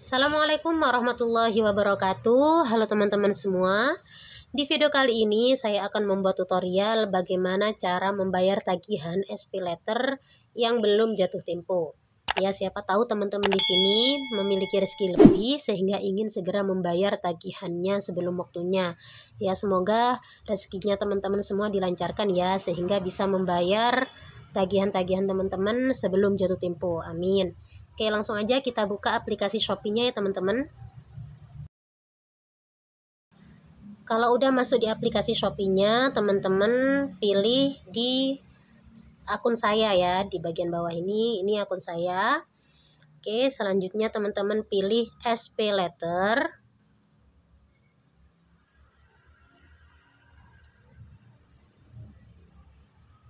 Assalamualaikum warahmatullahi wabarakatuh Halo teman-teman semua Di video kali ini saya akan membuat tutorial bagaimana cara membayar tagihan SP Letter yang belum jatuh tempo Ya siapa tahu teman-teman di sini memiliki rezeki lebih sehingga ingin segera membayar tagihannya sebelum waktunya Ya semoga rezekinya teman-teman semua dilancarkan ya sehingga bisa membayar tagihan-tagihan teman-teman sebelum jatuh tempo. Amin. Oke, langsung aja kita buka aplikasi Shopee-nya ya, teman-teman. Kalau udah masuk di aplikasi Shopee-nya, teman-teman pilih di akun saya ya, di bagian bawah ini. Ini akun saya. Oke, selanjutnya teman-teman pilih SP letter.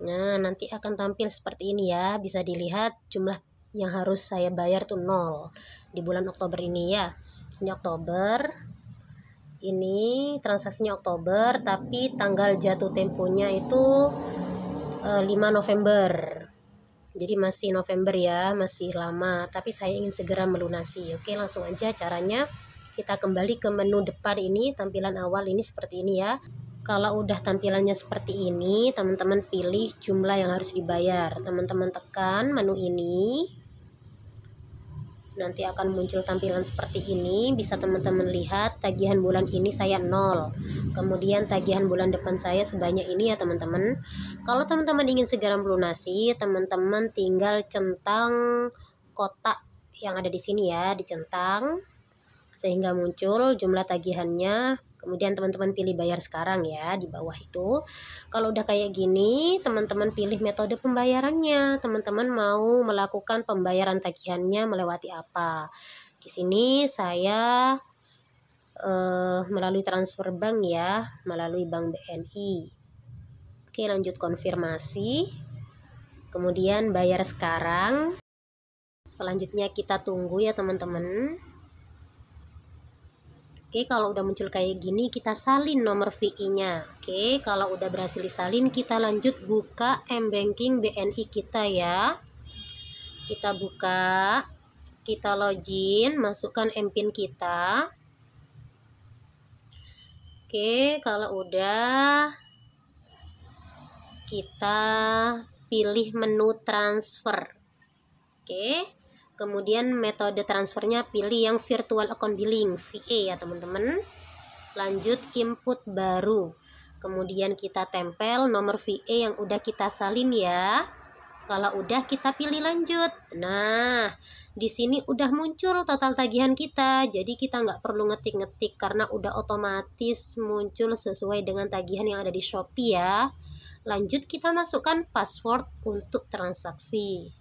Nah, nanti akan tampil seperti ini ya. Bisa dilihat jumlah yang harus saya bayar tuh nol di bulan Oktober ini ya. Ini Oktober. Ini transaksinya Oktober, tapi tanggal jatuh temponya itu e, eh, 5 November. Jadi masih November ya, masih lama, tapi saya ingin segera melunasi. Oke, langsung aja caranya kita kembali ke menu depan ini, tampilan awal ini seperti ini ya kalau udah tampilannya seperti ini teman-teman pilih jumlah yang harus dibayar teman-teman tekan menu ini nanti akan muncul tampilan seperti ini bisa teman-teman lihat tagihan bulan ini saya nol kemudian tagihan bulan depan saya sebanyak ini ya teman-teman kalau teman-teman ingin segera melunasi teman-teman tinggal centang kotak yang ada di sini ya dicentang sehingga muncul jumlah tagihannya kemudian teman-teman pilih bayar sekarang ya di bawah itu kalau udah kayak gini teman-teman pilih metode pembayarannya teman-teman mau melakukan pembayaran tagihannya melewati apa di sini saya eh, melalui transfer bank ya melalui bank BNI oke lanjut konfirmasi kemudian bayar sekarang selanjutnya kita tunggu ya teman-teman Oke, kalau udah muncul kayak gini kita salin nomor VI-nya. Oke, kalau udah berhasil disalin kita lanjut buka M-Banking BNI kita ya. Kita buka, kita login, masukkan m pin kita. Oke, kalau udah kita pilih menu transfer. Oke kemudian metode transfernya pilih yang virtual account billing VA ya teman-teman lanjut input baru kemudian kita tempel nomor VA yang udah kita salin ya kalau udah kita pilih lanjut nah di sini udah muncul total tagihan kita jadi kita nggak perlu ngetik-ngetik karena udah otomatis muncul sesuai dengan tagihan yang ada di Shopee ya lanjut kita masukkan password untuk transaksi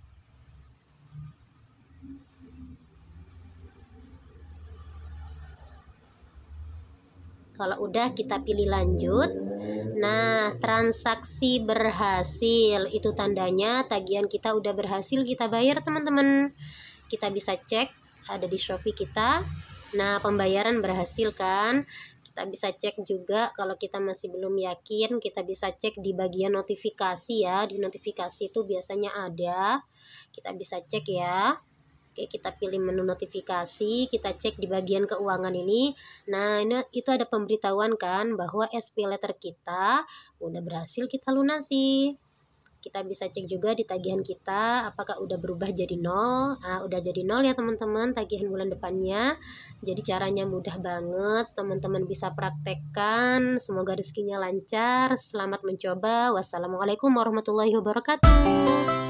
Kalau udah kita pilih lanjut. Nah, transaksi berhasil itu tandanya tagihan kita udah berhasil kita bayar, teman-teman. Kita bisa cek ada di Shopee kita. Nah, pembayaran berhasil kan? Kita bisa cek juga kalau kita masih belum yakin, kita bisa cek di bagian notifikasi ya. Di notifikasi itu biasanya ada. Kita bisa cek ya. Oke, kita pilih menu notifikasi, kita cek di bagian keuangan ini. Nah, ini itu ada pemberitahuan kan bahwa SP letter kita udah berhasil kita lunasi. Kita bisa cek juga di tagihan kita apakah udah berubah jadi nol. Nah, udah jadi nol ya teman-teman tagihan bulan depannya. Jadi caranya mudah banget, teman-teman bisa praktekkan. Semoga rezekinya lancar. Selamat mencoba. Wassalamualaikum warahmatullahi wabarakatuh.